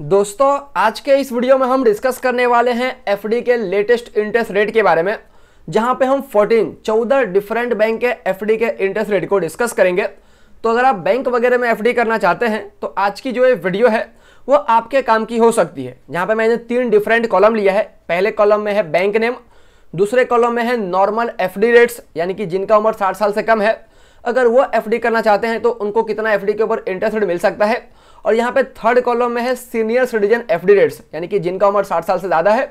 दोस्तों आज के इस वीडियो में हम डिस्कस करने वाले हैं एफडी के लेटेस्ट इंटरेस्ट रेट के बारे में जहां पे हम 14 14 डिफरेंट बैंक के एफडी के इंटरेस्ट रेट को डिस्कस करेंगे तो अगर आप बैंक वगैरह में एफडी करना चाहते हैं तो आज की जो ये वीडियो है वो आपके काम की हो सकती है जहाँ पर मैंने तीन डिफरेंट कॉलम लिया है पहले कॉलम में है बैंक नेम दूसरे कॉलम में है नॉर्मल एफ रेट्स यानी कि जिनका उम्र साठ साल से कम है अगर वो एफ करना चाहते हैं तो उनको कितना एफ के ऊपर इंटरेस्ट रेट मिल सकता है और यहाँ पे थर्ड कॉलम में है senior citizen F D rates यानी कि जिनका उम्र साठ साल से ज़्यादा है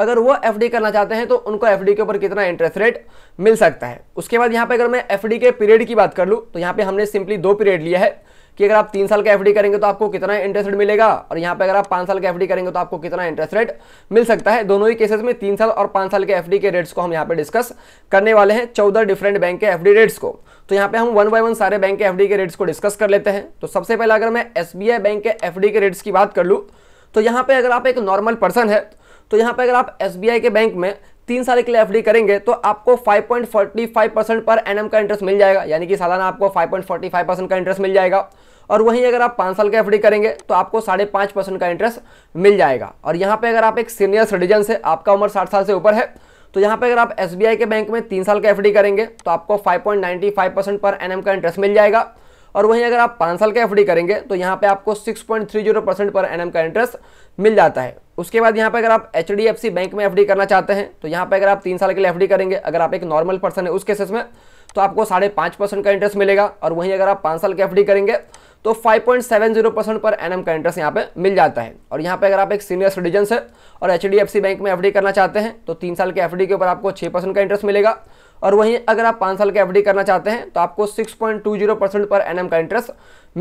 अगर वो एफ करना चाहते हैं तो उनको एफ के ऊपर कितना इंटरेस्ट रेट मिल सकता है उसके बाद यहाँ पे अगर मैं एफ के पीरियड की बात कर लूँ तो यहाँ पे हमने सिंपली दो पीरियड लिया है कि अगर आप तीन साल का एफ करेंगे तो आपको कितना इंटरेस्ट रेट मिलेगा और यहाँ पर अगर आप पाँच साल का एफ करेंगे तो आपको कितना इंटरेस्ट रेट मिल सकता है दोनों ही केसेस में तीन साल और पाँच साल के एफ के रेट्स को हम यहाँ पर डिस्कस करने वाले हैं चौदह डिफरेंट बैंक के एफ रेट्स को तो यहाँ पे हम वन बाय वन सारे बैंक के एफ के रेट्स को डिस्कस कर लेते हैं तो सबसे पहले अगर मैं एस बैंक के एफ के रेट्स की बात कर लूँ तो यहाँ पे अगर आप एक नॉर्मल पर्सन है तो यहाँ पे अगर आप एस के बैंक में तीन साल के लिए एफ करेंगे तो आपको 5.45 परसेंट पर एन का इंटरेस्ट मिल जाएगा यानी कि सालाना आपको 5.45 परसेंट का इंटरेस्ट मिल जाएगा और वहीं अगर आप पाँच साल का एफ करेंगे तो आपको साढ़े पाँच परसेंट का इंटरेस्ट मिल जाएगा और यहाँ पे अगर आप एक सीनियर सिटीजन से आपका उम्र साठ साल से ऊपर है तो यहाँ पे अगर आप एस के बैंक में तीन साल का एफ करेंगे तो आपको फाइव पर एन का इंटरेस्ट मिल जाएगा और वहीं अगर आप पाँच साल का एफ करेंगे तो यहाँ पे आपको 6.30 परसेंट पर एनएम का इंटरेस्ट मिल जाता है उसके बाद यहाँ पर अगर आप एच बैंक में एफ करना चाहते हैं तो यहाँ पर अगर आप तीन साल के लिए एफ करेंगे अगर आप एक नॉर्मल पर्सन है उस केसेस में तो आपको साढ़े पाँच परसेंट का इंटरेस्ट मिलेगा और वहीं अगर आप पाँच साल की एफ करेंगे तो 5.70 परसेंट पर एन का इंटरेस्ट यहाँ पे मिल जाता है और यहाँ पे अगर आप एक सीनियर सिटीजन है और एच बैंक में एफ करना चाहते हैं तो तीन साल के एफ के ऊपर आपको छः परसेंट का इंटरेस्ट मिलेगा और वहीं अगर आप पाँच साल के एफ करना चाहते हैं तो आपको 6.20 परसेंट पर एन का इंटरेस्ट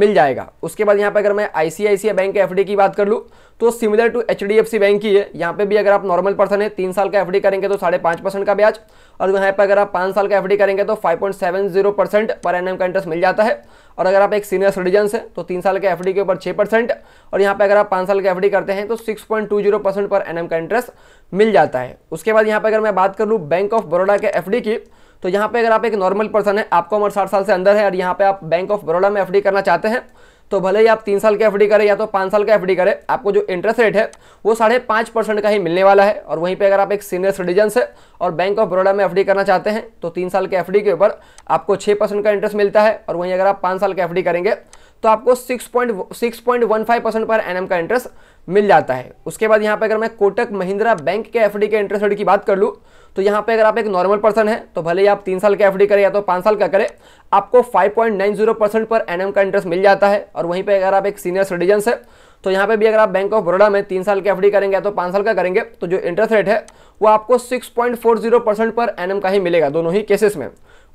मिल जाएगा उसके बाद यहाँ पर अगर मैं आई बैंक के एफ की बात कर लूँ तो सिमिलर टू एच बैंक की है यहाँ पे भी अगर आप नॉर्मल पर्सन है तीन साल का एफ करेंगे तो साढ़े पाँच परसेंट का ब्याज और यहाँ पर अगर आप पाँच साल का एफ करेंगे तो five point seven zero percent per annum का इंटरेस्ट मिल जाता है और अगर आप एक सीनियर सिटीजन है तो तीन साल के एफ के ऊपर छह परसेंट और यहाँ पे अगर आप पाँच साल के एफ करते हैं तो six point two zero percent per annum का इंटरेस्ट मिल जाता है उसके बाद यहाँ पे अगर मैं बात कर लूँ बैंक ऑफ बड़ोड़ा के एफ की तो यहाँ पे अगर आप एक नॉर्मल पर्सन है आपको उम्र साठ साल से अंदर है और यहाँ पे आप बैंक ऑफ बड़ोड़ा में एफ करना चाहते हैं तो भले ही आप तीन साल का एफ करें या तो पाँच साल का एफ करें आपको जो इंटरेस्ट रेट है वो साढ़े पाँच परसेंट का ही मिलने वाला है और वहीं पर अगर आप एक सीनियर सिटीजन से और बैंक ऑफ बड़ौदा में एफ करना चाहते हैं तो तीन साल के एफ के ऊपर आपको छः परसेंट का इंटरेस्ट मिलता है और वहीं अगर आप पाँच साल का एफ करेंगे तो आपको six point point one five percent per annum का इंटरेस्ट मिल जाता है उसके बाद यहाँ पे अगर मैं कोटक महिंद्रा बैंक के एफडी के इंटरेस्ट रेट की बात कर लूँ तो यहाँ पे अगर आप एक नॉर्मल पर्सन है तो भले ही आप तीन साल का एफडी करें या तो पाँच साल का करें आपको 5.90 परसेंट पर एनएम का इंटरेस्ट मिल जाता है और वहीं पे अगर आप एक सीनियर सिटीजन है तो यहाँ पे भी अगर आप बैंक ऑफ बड़ोड़ा में तीन साल के एफडी करेंगे या तो पाँच साल का करेंगे तो जो इंटरेस्ट रेट है वो आपको 6.40 परसेंट पर एनएम का ही मिलेगा दोनों ही केसेस में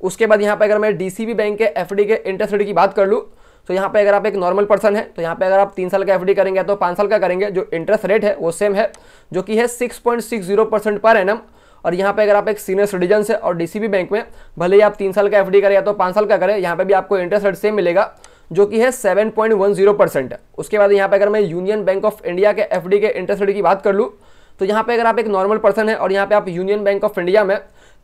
उसके बाद यहाँ पे अगर मैं डीसीबी बैंक के एफडी के इंटरेस्ट रेट की बात कर लूँ तो यहाँ पे अगर आप एक नॉर्मल पर्सन है तो यहाँ पे अगर आप तीन साल का एफ करेंगे तो पाँच साल का करेंगे जो इंटरेस्ट रेट है वो सेम है जो कि है सिक्स परसेंट पर एनम और यहाँ पे अगर आप एक सीनियर सिटीजन है और डीसीबी बैंक में भले ही आप तीन साल का एफ करें या तो पाँच साल का करें यहाँ पे भी आपको इंटरेस्ट रेट सेम मिलेगा जो कि है 7.10 परसेंट उसके बाद यहाँ पे अगर मैं यूनियन बैंक ऑफ इंडिया के एफ के इंटरेस्ट रेट की बात कर लूँ तो यहाँ पे अगर आप एक नॉर्मल पर्सन है और यहाँ पर आप यूनियन बैंक ऑफ इंडिया में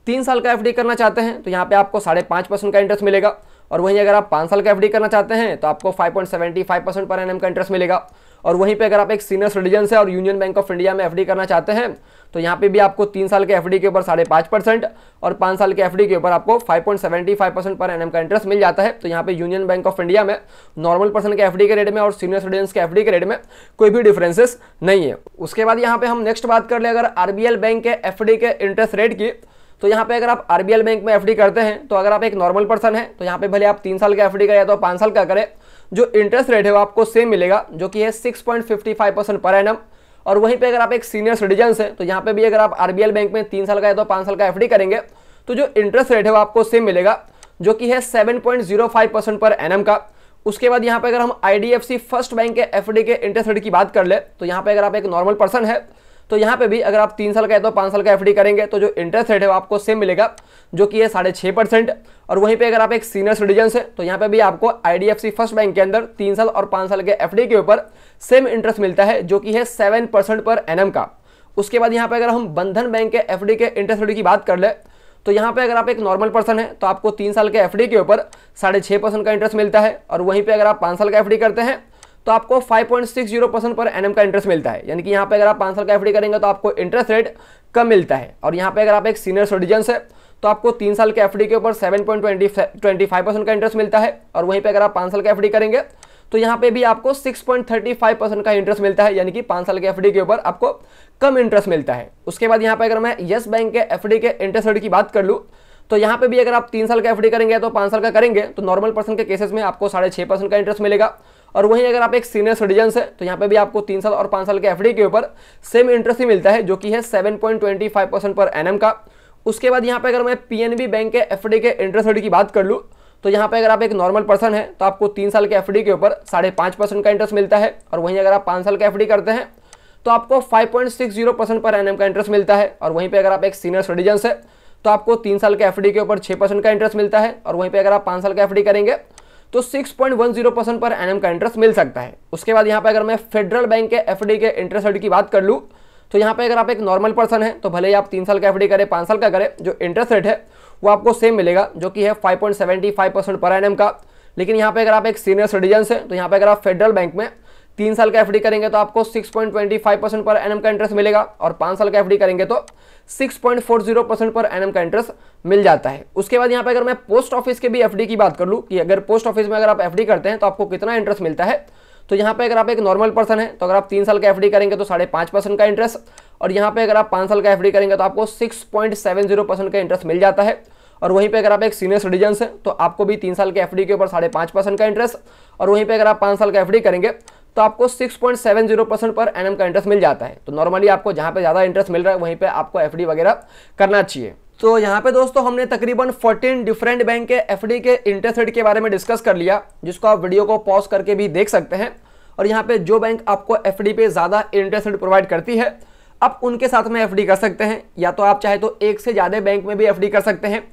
तीन साल का एफ करना चाहते हैं तो यहाँ पर आपको साढ़े पाँच परसेंट का इंटरेस्ट मिलेगा और वहीं अगर आप पाँच साल का एफ करना चाहते हैं तो आपको फाइव पॉइंट पर एन का इंटरेस्ट मिलेगा और वहीं पे अगर आप एक सीनियर सिटीजन है और यूनियन बैंक ऑफ इंडिया में एफ करना चाहते हैं तो यहाँ पे भी आपको तीन साल के एफडी के ऊपर साढ़े पाँच परसेंट और पाँच साल के एफडी के ऊपर आपको 5.75 परसेंट पर एनएम का इंटरेस्ट मिल जाता है तो यहाँ पे यूनियन बैंक ऑफ इंडिया में नॉर्मल पर्सन के एफडी के रेट में और सीनियर सिटीजन के एफडी के रेट में कोई भी डिफरेंसेस नहीं है उसके बाद यहाँ पर हम नेक्स्ट बात कर ले अगर आरबीएल बैंक के एफ के इंटरेस्ट रेट की तो यहाँ पे अगर आप आरबीएल बैंक में एफ करते हैं तो अगर आप एक नॉर्मल पर्सन है तो यहाँ पे भले आप तीन साल का एफडी डी या तो पाँच साल का करें जो इंटरेस्ट रेट है वो आपको सेम मिलेगा जो कि है six point fifty five percent per annum और वहीं पे अगर आप एक सीनियर सिटीजन है तो यहाँ पे भी अगर आप आरबीएल बैंक में तीन साल का या तो पाँच साल का एफडी करेंगे तो जो इंटरेस्ट रेट है वो आपको सेम मिलेगा जो कि है seven point zero five percent per annum का उसके बाद यहाँ पे अगर हम आई फर्स्ट बैंक के एफ के इंटरेस्ट रेट की बात कर ले तो यहाँ पे अगर आप एक नॉर्मल पर्सन है तो यहाँ पे भी अगर आप तीन साल का है तो पाँच साल का एफ करेंगे तो जो इंटरेस्ट रेट है वो आपको सेम मिलेगा जो कि है साढ़े छः परसेंट और वहीं पे अगर आप एक सीनियर सिटीजन है तो यहाँ पे भी आपको आई फर्स्ट बैंक के अंदर तीन साल और पाँच साल के एफ के ऊपर सेम इंटरेस्ट मिलता है जो कि है सेवन परसेंट पर एन का उसके बाद यहाँ पर अगर हम बंधन बैंक के एफ के इंटरेस्ट रेट की बात कर ले तो यहाँ पे अगर आप एक नॉर्मल पर्सन है तो आपको तीन साल के एफ के ऊपर साढ़े छः परसेंट का इंटरेस्ट मिलता है और वहीं पर अगर आप पाँच साल का एफ करते हैं तो आपको 5.60 परसेंट पर एनएम का इंटरेस्ट मिलता है यानी कि यहाँ पे अगर आप पाँच साल का एफडी करेंगे तो आपको इंटरेस्ट रेट कम मिलता है और यहाँ पे अगर आप एक सीनियर सिटीजन है तो आपको तीन साल के एफडी के ऊपर फाइव परसेंट का इंटरेस्ट मिलता है और वहीं पर अगर आप पाँच साल का एफ करेंगे तो यहाँ पे भी आपको 6.35 परसेंट का इंटरेस्ट मिलता है यानी कि पाँच साल के एफडी के ऊपर आपको कम इंटरेस्ट मिलता है उसके बाद यहाँ पे अगर मैं येस बैंक के एफडी के इंटरेस्ट रेट की बात कर लूँ तो यहाँ पे भी अगर आप तीन साल का एफडी करेंगे तो पाँच साल का करेंगे तो नॉर्मल पर्सन के केसेस में आपको साढ़े छह परसेंट का इंटरेस्ट मिलेगा और वहीं अगर आप एक सीनियर सिटीजन है तो यहाँ पे भी आपको तीन साल और पाँच साल के एफ के ऊपर सेम इंटरेस्ट ही मिलता है जो कि है सेवन पर एन का उसके बाद यहाँ पे अगर मैं पीएनबी बैंक के एफ के इंटरेस्ट रेट की बात कर लूँ तो यहाँ पे अगर आप एक नॉर्मल पर्सन है तो आपको तीन साल के एफ के ऊपर साढ़े पाँच परसेंट का इंटरेस्ट मिलता है और वहीं अगर आप पाँच साल के एफ करते हैं तो आपको 5.60 परसेंट पर एन का इंटरेस्ट मिलता है और वहीं पे अगर आप एक सीनियर सिटीजन है तो आपको तीन साल के एफ के ऊपर छः परसेंट का इंटरेस्ट मिलता है और वहीं पे अगर आप पाँच साल का एफ करेंगे तो 6.10 परसेंट पर एन का इंटरेस्ट मिल सकता है उसके बाद यहाँ पे अगर मैं फेडरल बैंक के एफ के इंटरेस्ट रेट की बात कर लूँ तो यहाँ पे अगर आप एक नॉर्मल पर्सन है तो भले ही आप तीन साल का डी करें पाँच साल का करें जो इंटरेस्ट रेट है वो आपको सेम मिलेगा जो कि है फाइव परसेंट पर एन का लेकिन यहाँ पर अगर आप एक सीनियर सिटीजन है तो यहाँ पर अगर आप फेडरल बैंक में तीन साल का एफडी करेंगे तो आपको 6.25 परसेंट पर एनएम का इंटरेस्ट मिलेगा और पांच साल का एफडी करेंगे तो 6.40 परसेंट पर एनएम का इंटरेस्ट मिल जाता है उसके बाद यहां पे अगर मैं पोस्ट ऑफिस के भी एफडी की बात कर लूँ कि अगर पोस्ट ऑफिस में अगर आप एफडी करते हैं तो आपको कितना इंटरेस्ट मिलता है तो यहाँ पे अगर आप एक नॉर्मल पर्सन है तो अगर आप तीन साल का एफडी करेंगे तो साढ़े पांच परसेंट का इंटरेस्ट और यहाँ पे अगर आप पांच साल का एफडी करेंगे तो आपको six point seven zero percent का इंटरेस्ट मिल जाता है और वहीं पे अगर आप एक सीनियर सिटीजन हैं तो आपको भी तीन साल के एफडी के ऊपर साढ़े पांच परसेंट का इंटरेस्ट और वहीं पे अगर आप पांच साल का एफडी करेंगे तो आपको 6.70 परसेंट पर एनएम का इंटरेस्ट मिल जाता है तो नॉर्मली आपको जहां पे ज़्यादा इंटरेस्ट मिल रहा है वहीं पे आपको एफडी वगैरह करना चाहिए तो यहाँ पे दोस्तों हमने तकरीबन 14 डिफरेंट बैंक के एफडी के इंटरेस्ट रेट के बारे में डिस्कस कर लिया जिसको आप वीडियो को पॉज करके भी देख सकते हैं और यहाँ पे जो बैंक आपको एफ पे ज़्यादा इंटरेस्ट रेट प्रोवाइड करती है आप उनके साथ में एफ कर सकते हैं या तो आप चाहे तो एक से ज़्यादा बैंक में भी एफ कर सकते हैं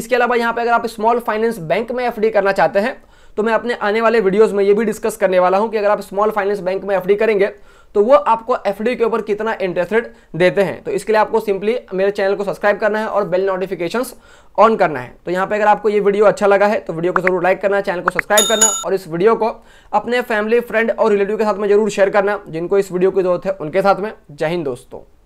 इसके अलावा यहाँ पे अगर आप स्मॉल फाइनेंस बैंक में एफ करना चाहते हैं तो मैं अपने आने वाले वीडियोस में ये भी डिस्कस करने वाला हूं कि अगर आप स्मॉल फाइनेंस बैंक में एफ करेंगे तो वो आपको एफडी के ऊपर कितना इंटरेस्ट रेट देते हैं तो इसके लिए आपको सिंपली मेरे चैनल को सब्सक्राइब करना है और बेल नोटिफिकेशन ऑन करना है तो यहाँ पे अगर आपको ये वीडियो अच्छा लगा है तो वीडियो को जरूर लाइक करना चैनल को सब्सक्राइब करना और इस वीडियो को अपने फैमिली फ्रेंड और रिलेटिव के साथ में जरूर शेयर करना जिनको इस वीडियो की जरूरत है उनके साथ में जय हिंद दोस्तों